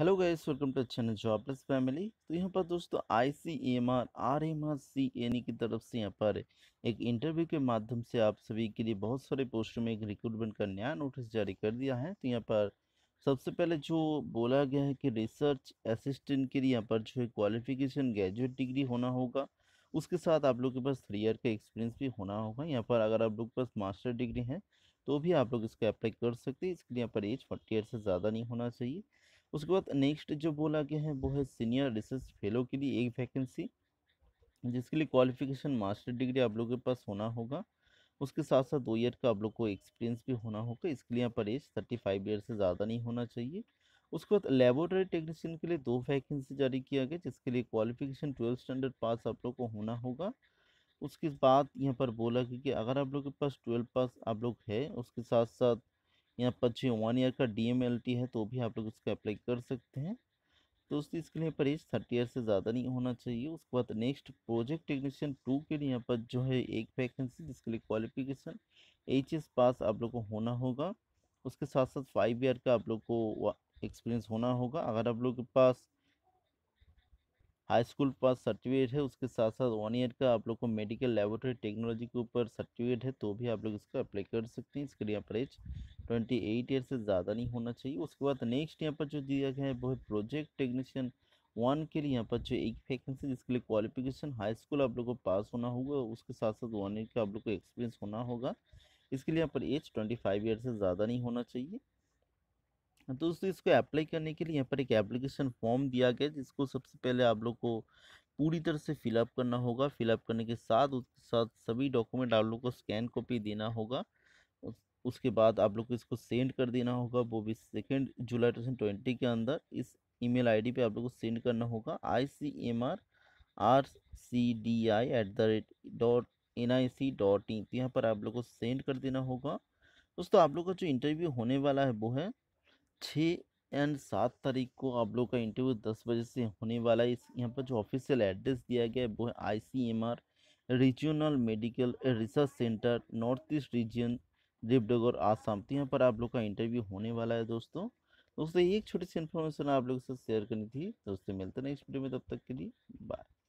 hello guys welcome to channel plus family तो यहाँ पर दोस्तों I C M R R M R C N E की तरफ से यहाँ पर एक इंटरव्यू के माध्यम से आप सभी के लिए बहुत सारे पोस्टों में एक रिक्रूटमेंट का नया नोटिस जारी कर दिया है तो यहाँ पर सबसे पहले जो बोला गया है कि रिसर्च असिस्टेंट के लिए यहाँ पर जो है क्वालिफिकेशन ग्रेजुएट डिग्री होना होगा उसके साथ आप लोग के पास थ्री ईयर का एक्सपीरियंस भी होना होगा यहाँ पर अगर आप लोग के पास मास्टर डिग्री है तो भी आप लोग इसका अप्लाई कर सकते हैं इसके लिए यहाँ पर एज फोर्टी ईयर से ज़्यादा नहीं होना चाहिए उसके बाद नेक्स्ट जो बोला गया है वो है सीनियर रिसर्च फेलो के लिए एक वैकेंसी जिसके लिए क्वालिफिकेशन मास्टर डिग्री आप लोगों के पास होना होगा उसके साथ साथ दो ईयर का आप लोग को एक्सपीरियंस भी होना होगा इसके लिए यहाँ पर एज थर्टी फाइव ईयर से ज़्यादा नहीं होना चाहिए उसके बाद लेबोरेटरी टेक्नीशियन के लिए दो वैकेंसी जारी किया गया जिसके लिए क्वालिफिकेशन ट्वेल्थ स्टैंडर्ड पास आप लोग को होना होगा उसके बाद यहाँ पर बोला कि, कि अगर आप लोग के पास ट्वेल्थ पास आप लोग है उसके साथ साथ यहाँ पर जो वन ईयर का डी है तो भी आप लोग उसका अप्लाई कर सकते हैं दोस्तों इसके लिए पर एज थर्टी ईयर से ज़्यादा नहीं होना चाहिए उसके बाद नेक्स्ट प्रोजेक्ट टेक्नीशियन टू के लिए यहाँ पर जो है एक वैकेंसी जिसके लिए क्वालिफिकेशन एच एस पास आप लोग को होना होगा उसके साथ साथ फाइव ईयर का आप लोग को एक्सपीरियंस होना होगा अगर आप लोग के पास हाई स्कूल पास सर्टिफिकेट है उसके साथ साथ वन ईयर का आप लोग को मेडिकल लेबोरेटरी टेक्नोलॉजी के ऊपर सर्टिफिकेट है तो भी आप लोग इसका अप्लाई कर सकते हैं इसके लिए यहाँ पर एज ट्वेंटी एट ईयर से ज़्यादा नहीं होना चाहिए उसके बाद नेक्स्ट यहाँ पर जो दिया गया है वो है प्रोजेक्ट टेक्नीशियन वन के लिए यहाँ पर जो एक वैकेंसी जिसके लिए क्वालिफिकेशन हाई स्कूल आप लोग को पास होना होगा उसके साथ साथ वन ईयर का आप लोग को एक्सपीरियंस होना होगा इसके लिए यहाँ पर एज ट्वेंटी फाइव ईयर से ज़्यादा नहीं होना चाहिए दोस्तों हाँ, इसको अप्लाई करने के लिए यहाँ पर एक एप्लीकेशन फॉर्म दिया गया जिसको सबसे पहले आप लोग को पूरी तरह से फिलअप करना होगा फिलअप करने के साथ उसके साथ सभी डॉक्यूमेंट आप लोग को स्कैन कॉपी देना होगा उसके बाद आप लोग को इसको सेंड कर देना होगा वो भी सेकेंड जुलाई टू ट्वेंटी के अंदर इस ईमेल आईडी पे आप लोग को सेंड करना होगा I C M R R C D I at the rate dot N I C dot in तो यहाँ पर आप लोग को सेंड कर देना होगा दोस्तों आप लोग का जो इंटरव्यू होने वाला है वो है छः एंड सात तारीख को आप लोग का इंटरव्यू दस बजे से होने वाला है इस यहाँ पर जो ऑफिशियल एड्रेस दिया गया है वो है I C M R regional medical research centre north east region Dibrugarh Assam तो यहाँ पर आप लोग का इंटरव्यू होने वाला है दोस्तों दोस्तों एक छोटी सी इन्फॉर्मेशन आप के से शेयर करनी थी दोस्तों मिलते हैं नेक्स्ट वीडियो में तब तक के लिए बाय